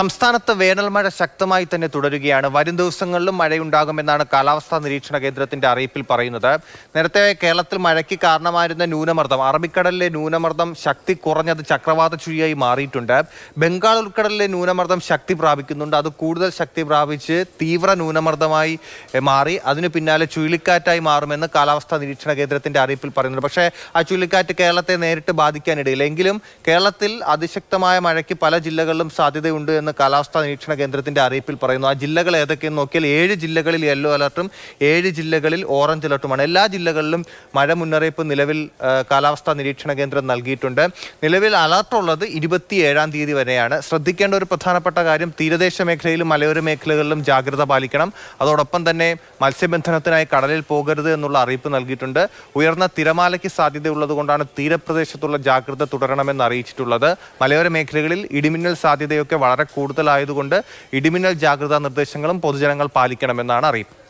സംസ്ഥാനത്ത് വേനൽമഴ ശക്തമായി തന്നെ തുടരുകയാണ് വരും ദിവസങ്ങളിലും മഴയുണ്ടാകുമെന്നാണ് കാലാവസ്ഥാ നിരീക്ഷണ കേന്ദ്രത്തിന്റെ അറിയിപ്പിൽ പറയുന്നത് നേരത്തെ കേരളത്തിൽ മഴയ്ക്ക് കാരണമായിരുന്ന ന്യൂനമർദ്ദം അറബിക്കടലിലെ ന്യൂനമർദ്ദം ശക്തി കുറഞ്ഞത് ചക്രവാത ചുഴിയായി മാറിയിട്ടുണ്ട് ബംഗാൾ ഉൾക്കടലിലെ ന്യൂനമർദ്ദം ശക്തി പ്രാപിക്കുന്നുണ്ട് അത് കൂടുതൽ ശക്തി പ്രാപിച്ച് തീവ്ര ന്യൂനമർദ്ദമായി മാറി അതിനു പിന്നാലെ ചുഴലിക്കാറ്റായി മാറുമെന്ന് കാലാവസ്ഥാ നിരീക്ഷണ കേന്ദ്രത്തിന്റെ അറിയിപ്പിൽ പറയുന്നുണ്ട് പക്ഷേ ആ ചുഴലിക്കാറ്റ് കേരളത്തെ നേരിട്ട് ബാധിക്കാനിടയില്ല എങ്കിലും കേരളത്തിൽ അതിശക്തമായ മഴയ്ക്ക് പല ജില്ലകളിലും സാധ്യതയുണ്ട് എന്ന് എന്ന് കാലാവസ്ഥാ നിരീക്ഷണ കേന്ദ്രത്തിന്റെ അറിയിപ്പിൽ പറയുന്നു ആ ജില്ലകൾ ഏതൊക്കെയെന്ന് നോക്കിയാൽ ഏഴ് ജില്ലകളിൽ യെല്ലോ അലർട്ടും ഏഴ് ജില്ലകളിൽ ഓറഞ്ച് അലർട്ടുമാണ് എല്ലാ ജില്ലകളിലും മഴ മുന്നറിയിപ്പ് നിലവിൽ കാലാവസ്ഥാ നിരീക്ഷണ കേന്ദ്രം നൽകിയിട്ടുണ്ട് നിലവിൽ അലർട്ടുള്ളത് ഇരുപത്തി ഏഴാം തീയതി വരെയാണ് ശ്രദ്ധിക്കേണ്ട ഒരു പ്രധാനപ്പെട്ട കാര്യം തീരദേശ മേഖലയിലും മലയോര മേഖലകളിലും ജാഗ്രത പാലിക്കണം അതോടൊപ്പം തന്നെ മത്സ്യബന്ധനത്തിനായി കടലിൽ പോകരുത് എന്നുള്ള അറിയിപ്പ് നൽകിയിട്ടുണ്ട് ഉയർന്ന തിരമാലയ്ക്ക് സാധ്യതയുള്ളതുകൊണ്ടാണ് തീരപ്രദേശത്തുള്ള ജാഗ്രത തുടരണമെന്ന് അറിയിച്ചിട്ടുള്ളത് മലയോര മേഖലകളിൽ ഇടിമിന്നൽ സാധ്യതയൊക്കെ വളരെ കൂടുതലായതുകൊണ്ട് ഇടിമിന്നൽ ജാഗ്രതാ നിർദ്ദേശങ്ങളും പൊതുജനങ്ങൾ പാലിക്കണമെന്നാണ് അറിയിപ്പ്